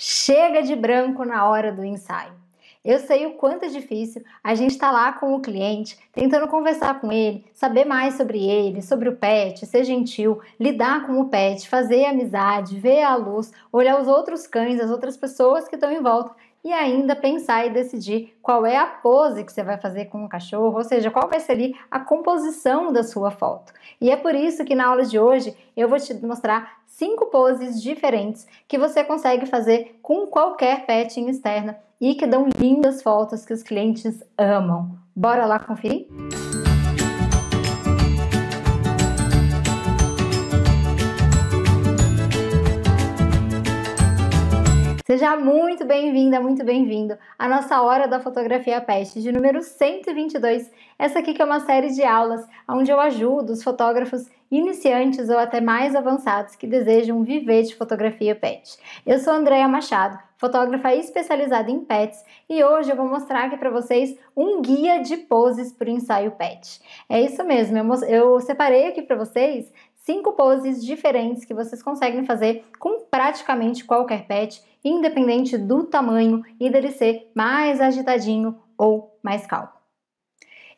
Chega de branco na hora do ensaio. Eu sei o quanto é difícil a gente estar tá lá com o cliente, tentando conversar com ele, saber mais sobre ele, sobre o pet, ser gentil, lidar com o pet, fazer amizade, ver a luz, olhar os outros cães, as outras pessoas que estão em volta e ainda pensar e decidir qual é a pose que você vai fazer com o cachorro, ou seja, qual vai ser ali a composição da sua foto. E é por isso que na aula de hoje eu vou te mostrar cinco poses diferentes que você consegue fazer com qualquer em externa e que dão lindas fotos que os clientes amam. Bora lá conferir? Música Seja muito bem-vinda, muito bem-vindo à nossa Hora da Fotografia Pest de número 122. Essa aqui que é uma série de aulas onde eu ajudo os fotógrafos iniciantes ou até mais avançados que desejam viver de fotografia pet. Eu sou Andréia Machado, fotógrafa especializada em pets, e hoje eu vou mostrar aqui para vocês um guia de poses para o ensaio pet. É isso mesmo, eu, eu separei aqui para vocês cinco poses diferentes que vocês conseguem fazer com praticamente qualquer pet independente do tamanho e dele ser mais agitadinho ou mais calmo.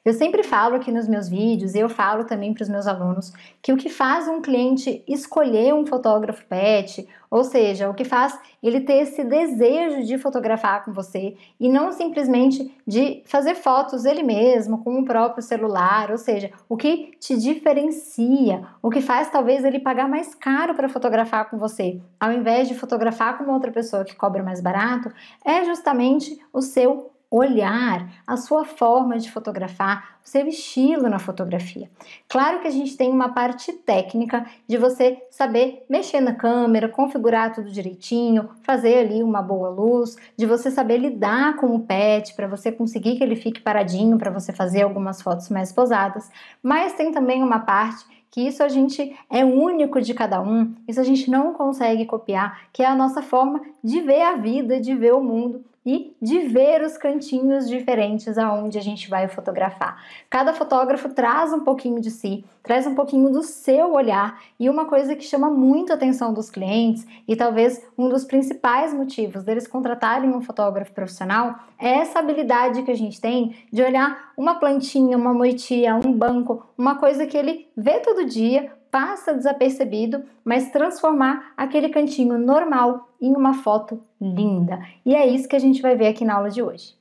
Eu sempre falo aqui nos meus vídeos, e eu falo também para os meus alunos, que o que faz um cliente escolher um fotógrafo pet, ou seja, o que faz ele ter esse desejo de fotografar com você e não simplesmente de fazer fotos ele mesmo com o próprio celular, ou seja, o que te diferencia, o que faz talvez ele pagar mais caro para fotografar com você, ao invés de fotografar com outra pessoa que cobra mais barato, é justamente o seu olhar, a sua forma de fotografar, o seu estilo na fotografia. Claro que a gente tem uma parte técnica de você saber mexer na câmera, configurar tudo direitinho, fazer ali uma boa luz, de você saber lidar com o pet para você conseguir que ele fique paradinho para você fazer algumas fotos mais posadas, mas tem também uma parte que isso a gente é único de cada um, isso a gente não consegue copiar, que é a nossa forma de ver a vida, de ver o mundo e de ver os cantinhos diferentes aonde a gente vai fotografar. Cada fotógrafo traz um pouquinho de si, traz um pouquinho do seu olhar e uma coisa que chama muito a atenção dos clientes e talvez um dos principais motivos deles contratarem um fotógrafo profissional é essa habilidade que a gente tem de olhar uma plantinha, uma moitia, um banco, uma coisa que ele vê todo dia, passa desapercebido, mas transformar aquele cantinho normal em uma foto linda. E é isso que a gente vai ver aqui na aula de hoje.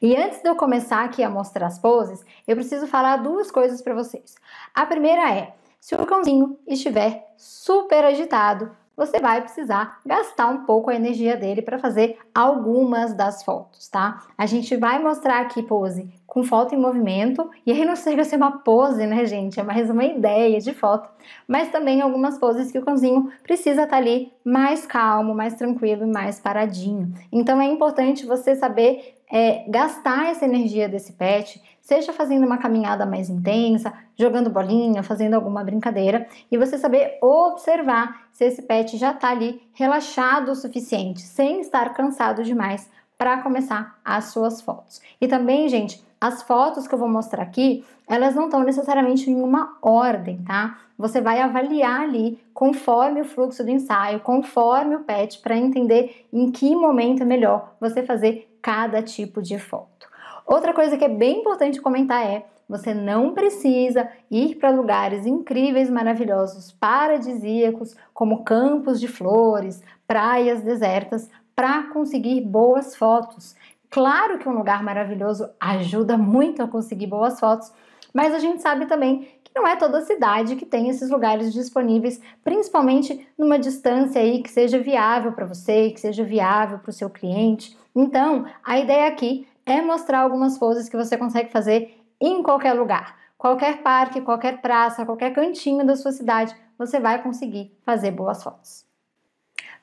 E antes de eu começar aqui a mostrar as poses, eu preciso falar duas coisas para vocês. A primeira é, se o cãozinho estiver super agitado, você vai precisar gastar um pouco a energia dele para fazer algumas das fotos, tá? A gente vai mostrar aqui pose com foto em movimento, e aí não chega a ser uma pose, né, gente? É mais uma ideia de foto, mas também algumas poses que o cãozinho precisa estar tá ali mais calmo, mais tranquilo e mais paradinho. Então é importante você saber é, gastar essa energia desse pet, seja fazendo uma caminhada mais intensa, jogando bolinha, fazendo alguma brincadeira, e você saber observar se esse pet já está ali relaxado o suficiente, sem estar cansado demais para começar as suas fotos. E também, gente, as fotos que eu vou mostrar aqui, elas não estão necessariamente em uma ordem, tá? Você vai avaliar ali conforme o fluxo do ensaio, conforme o PET, para entender em que momento é melhor você fazer cada tipo de foto. Outra coisa que é bem importante comentar é você não precisa ir para lugares incríveis, maravilhosos, paradisíacos, como campos de flores, praias desertas, para conseguir boas fotos. Claro que um lugar maravilhoso ajuda muito a conseguir boas fotos, mas a gente sabe também que não é toda cidade que tem esses lugares disponíveis, principalmente numa distância aí que seja viável para você, que seja viável para o seu cliente. Então, a ideia aqui é mostrar algumas poses que você consegue fazer em qualquer lugar. Qualquer parque, qualquer praça, qualquer cantinho da sua cidade, você vai conseguir fazer boas fotos.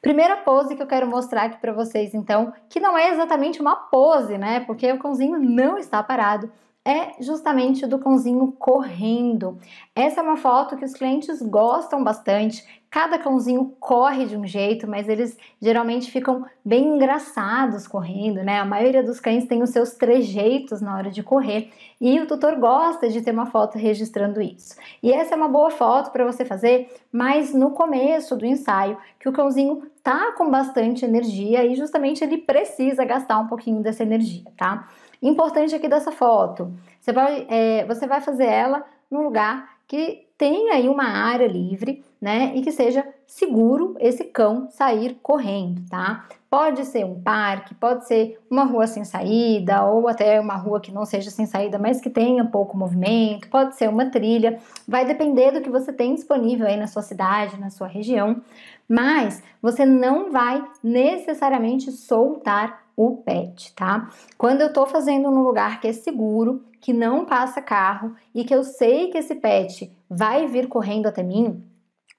Primeira pose que eu quero mostrar aqui para vocês, então, que não é exatamente uma pose, né? Porque o cãozinho não está parado, é justamente do cãozinho correndo. Essa é uma foto que os clientes gostam bastante. Cada cãozinho corre de um jeito, mas eles geralmente ficam bem engraçados correndo, né? A maioria dos cães tem os seus trejeitos na hora de correr e o tutor gosta de ter uma foto registrando isso. E essa é uma boa foto para você fazer, mas no começo do ensaio, que o cãozinho tá com bastante energia e justamente ele precisa gastar um pouquinho dessa energia, tá? Importante aqui dessa foto, você vai, é, você vai fazer ela num lugar que tenha aí uma área livre, né? E que seja seguro esse cão sair correndo, tá? Pode ser um parque, pode ser uma rua sem saída, ou até uma rua que não seja sem saída, mas que tenha pouco movimento, pode ser uma trilha, vai depender do que você tem disponível aí na sua cidade, na sua região, mas você não vai necessariamente soltar o pet, tá? Quando eu tô fazendo num lugar que é seguro, que não passa carro e que eu sei que esse pet vai vir correndo até mim,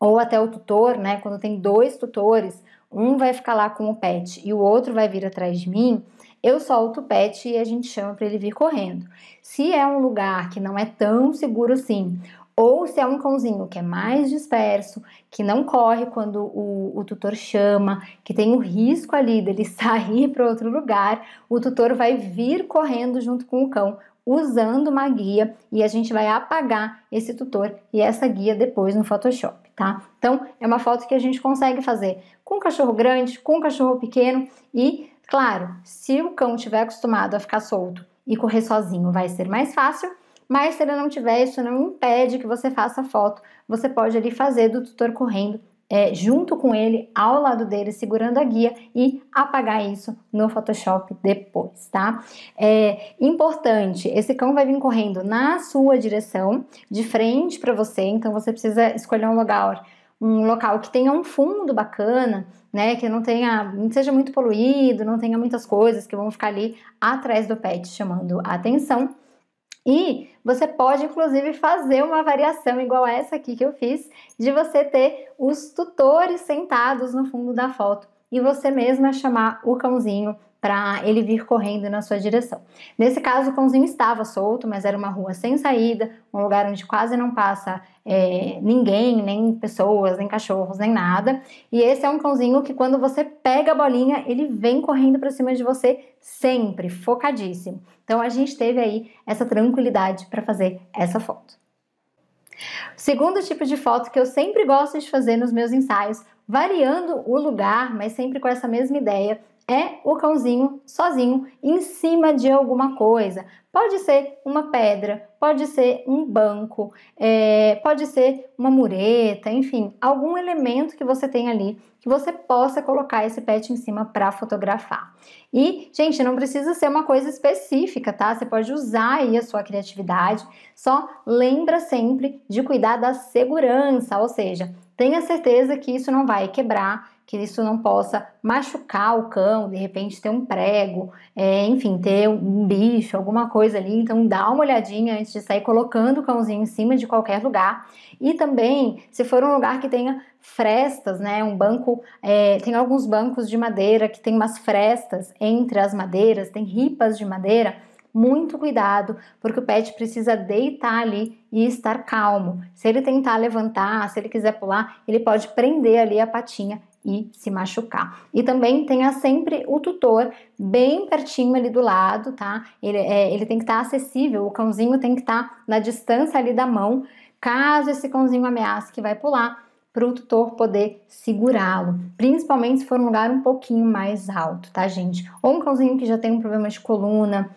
ou até o tutor, né? Quando tem dois tutores, um vai ficar lá com o pet e o outro vai vir atrás de mim, eu solto o pet e a gente chama para ele vir correndo. Se é um lugar que não é tão seguro assim, ou se é um cãozinho que é mais disperso, que não corre quando o, o tutor chama, que tem o risco ali dele sair para outro lugar, o tutor vai vir correndo junto com o cão, usando uma guia e a gente vai apagar esse tutor e essa guia depois no Photoshop, tá? Então, é uma foto que a gente consegue fazer com um cachorro grande, com um cachorro pequeno e, claro, se o cão estiver acostumado a ficar solto e correr sozinho vai ser mais fácil, mas se ele não tiver, isso não impede que você faça foto. Você pode ali fazer do tutor correndo é, junto com ele, ao lado dele, segurando a guia e apagar isso no Photoshop depois, tá? É importante, esse cão vai vir correndo na sua direção, de frente para você, então você precisa escolher um lugar, um local que tenha um fundo bacana, né, que não tenha, não seja muito poluído, não tenha muitas coisas que vão ficar ali atrás do pet chamando a atenção. E você pode, inclusive, fazer uma variação igual a essa aqui que eu fiz, de você ter os tutores sentados no fundo da foto e você mesma chamar o cãozinho para ele vir correndo na sua direção. Nesse caso, o cãozinho estava solto, mas era uma rua sem saída, um lugar onde quase não passa é, ninguém, nem pessoas, nem cachorros, nem nada. E esse é um cãozinho que, quando você pega a bolinha, ele vem correndo para cima de você sempre, focadíssimo. Então, a gente teve aí essa tranquilidade para fazer essa foto. O segundo tipo de foto que eu sempre gosto de fazer nos meus ensaios variando o lugar, mas sempre com essa mesma ideia, é o cãozinho sozinho em cima de alguma coisa. Pode ser uma pedra, pode ser um banco, é, pode ser uma mureta, enfim, algum elemento que você tem ali que você possa colocar esse pet em cima para fotografar. E, gente, não precisa ser uma coisa específica, tá? Você pode usar aí a sua criatividade, só lembra sempre de cuidar da segurança, ou seja, tenha certeza que isso não vai quebrar, que isso não possa machucar o cão, de repente ter um prego, é, enfim, ter um bicho, alguma coisa ali. Então dá uma olhadinha antes de sair colocando o cãozinho em cima de qualquer lugar. E também, se for um lugar que tenha frestas, né? Um banco, é, tem alguns bancos de madeira que tem umas frestas entre as madeiras, tem ripas de madeira. Muito cuidado, porque o pet precisa deitar ali e estar calmo. Se ele tentar levantar, se ele quiser pular, ele pode prender ali a patinha e se machucar. E também tenha sempre o tutor bem pertinho ali do lado, tá? Ele, é, ele tem que estar tá acessível, o cãozinho tem que estar tá na distância ali da mão, caso esse cãozinho ameace que vai pular, para o tutor poder segurá-lo, principalmente se for um lugar um pouquinho mais alto, tá, gente? Ou um cãozinho que já tem um problema de coluna,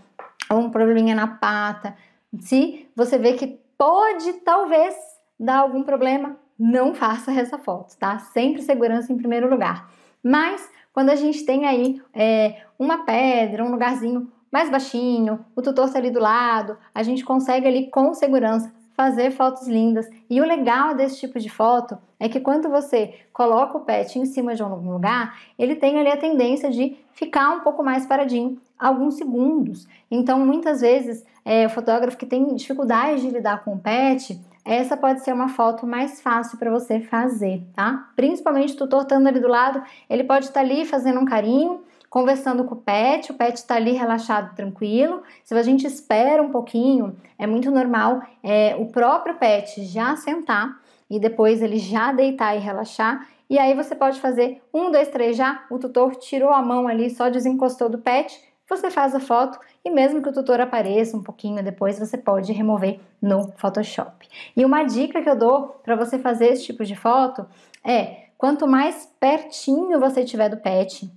ou um probleminha na pata, se você vê que pode talvez dar algum problema, não faça essa foto, tá? Sempre segurança em primeiro lugar. Mas quando a gente tem aí é, uma pedra, um lugarzinho mais baixinho, o tutor está ali do lado, a gente consegue ali com segurança fazer fotos lindas. E o legal desse tipo de foto é que quando você coloca o pet em cima de algum lugar, ele tem ali a tendência de ficar um pouco mais paradinho alguns segundos. Então, muitas vezes, é, o fotógrafo que tem dificuldade de lidar com o pet, essa pode ser uma foto mais fácil para você fazer, tá? Principalmente o tutor estando ali do lado, ele pode estar tá ali fazendo um carinho, conversando com o pet, o pet está ali relaxado, tranquilo. Se a gente espera um pouquinho, é muito normal é, o próprio pet já sentar e depois ele já deitar e relaxar. E aí você pode fazer um, dois, três já. O tutor tirou a mão ali, só desencostou do pet você faz a foto e mesmo que o tutor apareça um pouquinho depois, você pode remover no Photoshop. E uma dica que eu dou para você fazer esse tipo de foto é, quanto mais pertinho você tiver do pet,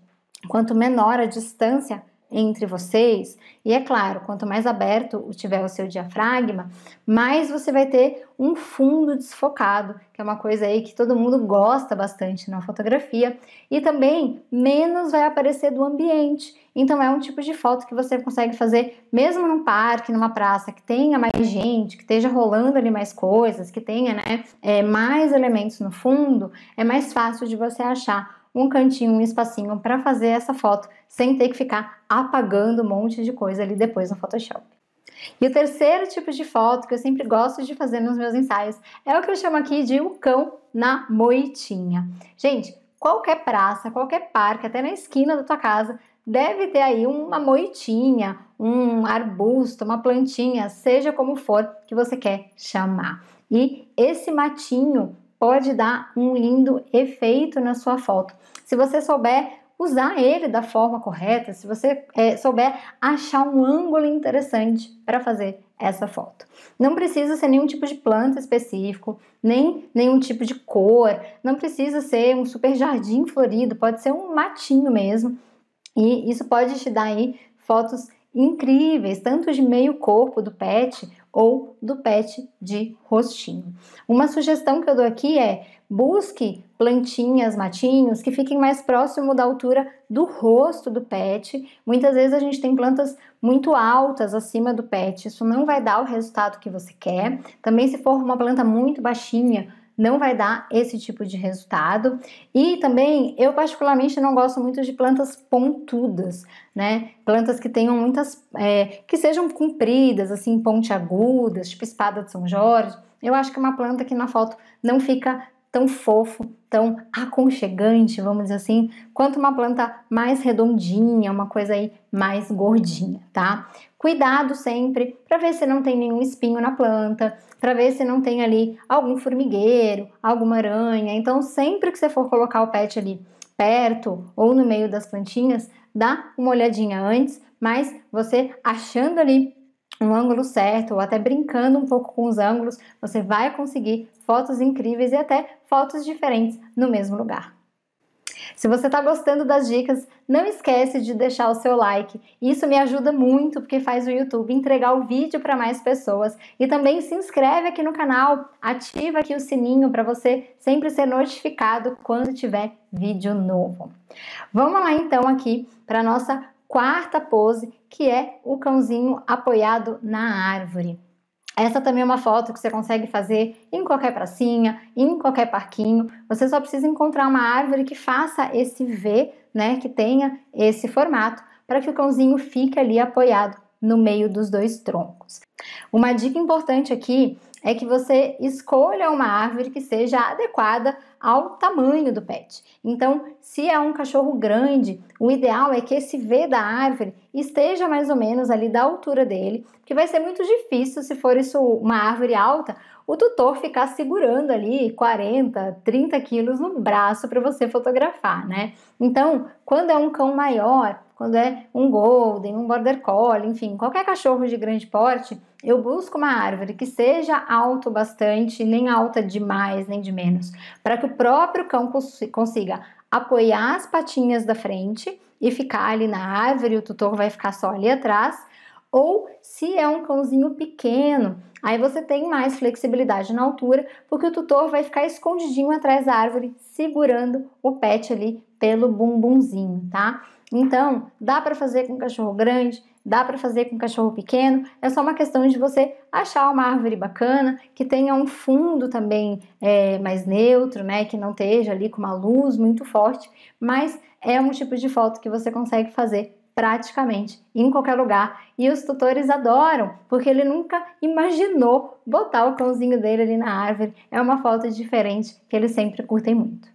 quanto menor a distância, entre vocês, e é claro, quanto mais aberto tiver o seu diafragma, mais você vai ter um fundo desfocado, que é uma coisa aí que todo mundo gosta bastante na fotografia, e também menos vai aparecer do ambiente. Então é um tipo de foto que você consegue fazer mesmo num parque, numa praça que tenha mais gente, que esteja rolando ali mais coisas, que tenha né, é, mais elementos no fundo, é mais fácil de você achar um cantinho, um espacinho para fazer essa foto sem ter que ficar apagando um monte de coisa ali depois no Photoshop. E o terceiro tipo de foto que eu sempre gosto de fazer nos meus ensaios é o que eu chamo aqui de o cão na moitinha. Gente, qualquer praça, qualquer parque, até na esquina da tua casa, deve ter aí uma moitinha, um arbusto, uma plantinha, seja como for que você quer chamar. E esse matinho pode dar um lindo efeito na sua foto. Se você souber usar ele da forma correta, se você é, souber achar um ângulo interessante para fazer essa foto. Não precisa ser nenhum tipo de planta específico, nem nenhum tipo de cor, não precisa ser um super jardim florido, pode ser um matinho mesmo. E isso pode te dar aí fotos incríveis, tanto de meio corpo do pet ou do PET de rostinho. Uma sugestão que eu dou aqui é busque plantinhas, matinhos que fiquem mais próximo da altura do rosto do pet. Muitas vezes a gente tem plantas muito altas acima do pet, isso não vai dar o resultado que você quer. Também se for uma planta muito baixinha, não vai dar esse tipo de resultado. E também, eu particularmente não gosto muito de plantas pontudas, né? Plantas que tenham muitas, é, que sejam compridas, assim, pontiagudas, tipo espada de São Jorge. Eu acho que é uma planta que na foto não fica tão fofo, tão aconchegante, vamos dizer assim, quanto uma planta mais redondinha, uma coisa aí mais gordinha, tá? Cuidado sempre para ver se não tem nenhum espinho na planta, para ver se não tem ali algum formigueiro, alguma aranha. Então, sempre que você for colocar o pet ali perto ou no meio das plantinhas, dá uma olhadinha antes, mas você achando ali um ângulo certo ou até brincando um pouco com os ângulos, você vai conseguir fotos incríveis e até fotos diferentes no mesmo lugar. Se você está gostando das dicas, não esquece de deixar o seu like. Isso me ajuda muito porque faz o YouTube entregar o vídeo para mais pessoas. E também se inscreve aqui no canal, ativa aqui o sininho para você sempre ser notificado quando tiver vídeo novo. Vamos lá então aqui para nossa quarta pose, que é o cãozinho apoiado na árvore. Essa também é uma foto que você consegue fazer em qualquer pracinha, em qualquer parquinho. Você só precisa encontrar uma árvore que faça esse V, né, que tenha esse formato, para que o cãozinho fique ali apoiado no meio dos dois troncos. Uma dica importante aqui é que você escolha uma árvore que seja adequada ao tamanho do pet. Então, se é um cachorro grande, o ideal é que esse V da árvore esteja mais ou menos ali da altura dele, porque vai ser muito difícil se for isso uma árvore alta, o tutor ficar segurando ali 40, 30 quilos no braço para você fotografar, né? Então, quando é um cão maior, quando é um golden, um border collie, enfim, qualquer cachorro de grande porte, eu busco uma árvore que seja alto bastante, nem alta demais, nem de menos, para que o próprio cão consiga apoiar as patinhas da frente e ficar ali na árvore, o tutor vai ficar só ali atrás ou se é um cãozinho pequeno, aí você tem mais flexibilidade na altura, porque o tutor vai ficar escondidinho atrás da árvore, segurando o pet ali pelo bumbumzinho, tá? Então, dá para fazer com cachorro grande, dá para fazer com cachorro pequeno, é só uma questão de você achar uma árvore bacana, que tenha um fundo também é, mais neutro, né, que não esteja ali com uma luz muito forte, mas é um tipo de foto que você consegue fazer praticamente em qualquer lugar. E os tutores adoram, porque ele nunca imaginou botar o cãozinho dele ali na árvore. É uma foto diferente que eles sempre curtem muito.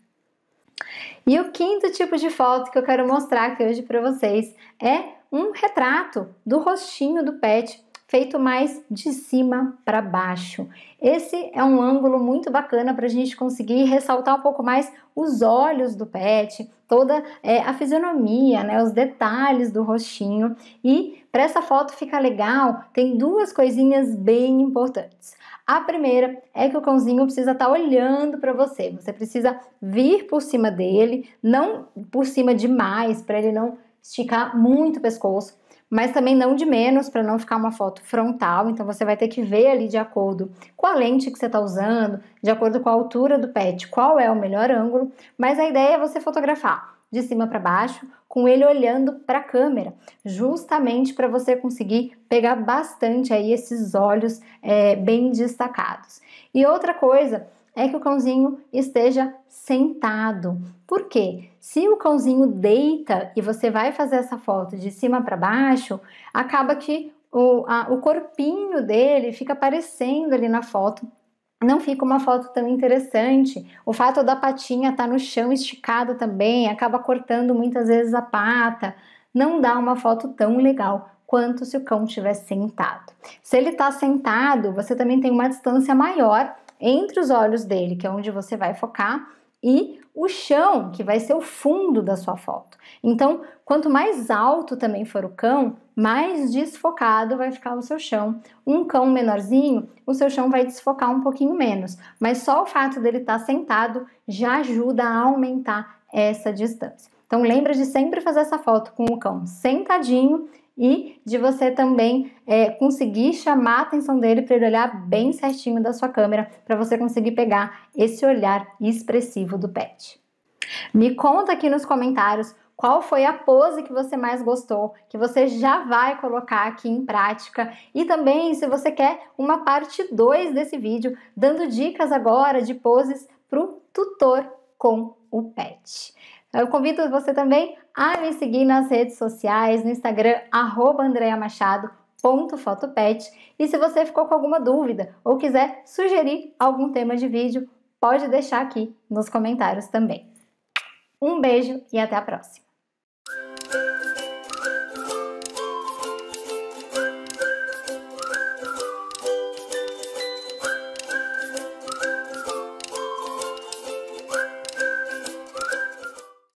E o quinto tipo de foto que eu quero mostrar aqui hoje para vocês é um retrato do rostinho do pet feito mais de cima para baixo. Esse é um ângulo muito bacana para a gente conseguir ressaltar um pouco mais os olhos do pet, toda é, a fisionomia, né, os detalhes do rostinho. E para essa foto ficar legal, tem duas coisinhas bem importantes. A primeira é que o cãozinho precisa estar tá olhando para você. Você precisa vir por cima dele, não por cima demais, para ele não esticar muito o pescoço mas também não de menos para não ficar uma foto frontal. Então você vai ter que ver ali de acordo com a lente que você está usando, de acordo com a altura do pet, qual é o melhor ângulo. Mas a ideia é você fotografar de cima para baixo, com ele olhando para a câmera, justamente para você conseguir pegar bastante aí esses olhos é, bem destacados. E outra coisa é que o cãozinho esteja sentado. Por quê? Se o cãozinho deita e você vai fazer essa foto de cima para baixo, acaba que o, a, o corpinho dele fica aparecendo ali na foto não fica uma foto tão interessante. O fato da patinha estar tá no chão esticada também acaba cortando muitas vezes a pata, não dá uma foto tão legal quanto se o cão estiver sentado. Se ele está sentado, você também tem uma distância maior entre os olhos dele, que é onde você vai focar, e o chão, que vai ser o fundo da sua foto. Então, quanto mais alto também for o cão, mais desfocado vai ficar o seu chão. Um cão menorzinho, o seu chão vai desfocar um pouquinho menos, mas só o fato dele estar tá sentado já ajuda a aumentar essa distância. Então, lembra de sempre fazer essa foto com o cão sentadinho e de você também é, conseguir chamar a atenção dele para ele olhar bem certinho da sua câmera, para você conseguir pegar esse olhar expressivo do pet. Me conta aqui nos comentários qual foi a pose que você mais gostou, que você já vai colocar aqui em prática. E também, se você quer uma parte 2 desse vídeo, dando dicas agora de poses para o tutor com o pet. Eu convido você também a me seguir nas redes sociais, no Instagram, arroba E se você ficou com alguma dúvida ou quiser sugerir algum tema de vídeo, pode deixar aqui nos comentários também. Um beijo e até a próxima!